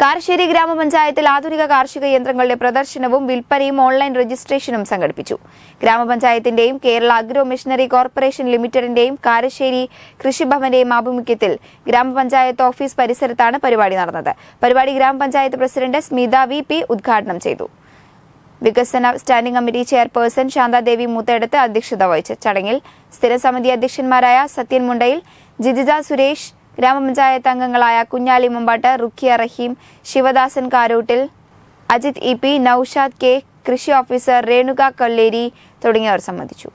കാരശ്ശേരി ഗ്രാമപഞ്ചായത്തിൽ ആധുനിക കാർഷിക യന്ത്രങ്ങളുടെ പ്രദർശനവും വിൽപ്പനയും ഓൺലൈൻ രജിസ്ട്രേഷനും സംഘടിപ്പിച്ചു ഗ്രാമപഞ്ചായത്തിന്റെയും കേരള അഗ്രോ മിഷനറി കോർപ്പറേഷൻ ലിമിറ്റഡിന്റെയും കാരശ്ശേരി കൃഷിഭവന്റെയും ആഭിമുഖ്യത്തിൽ ഗ്രാമപഞ്ചായത്ത് ഓഫീസ് പരിസരത്താണ് പരിപാടി നടന്നത് പരിപാടി ഗ്രാമപഞ്ചായത്ത് പ്രസിഡന്റ് സ്മിത വി പി ഉദ്ഘാടനം ചെയ്തു വികസന standing committee chairperson Santhadevi Moothayidath അധ്യക്ഷത വഹിച്ചു ചടങ്ങിൽ സ്ഥിരസമിതി അധ്യക്ഷന്മാരായ സത്യൻ മുണ്ടയിൽ ജിജിത സുരേഷ് ഗ്രാമപഞ്ചായത്ത് അംഗങ്ങളായ Kunjali Mampatt Rukhiya Raheem Sivadasan Karoottil Ajith E P Noushad K കൃഷി ഓഫീസർ രേണുക കല്ലേരി തുടങ്ങിയവർ സംബന്ധിച്ചു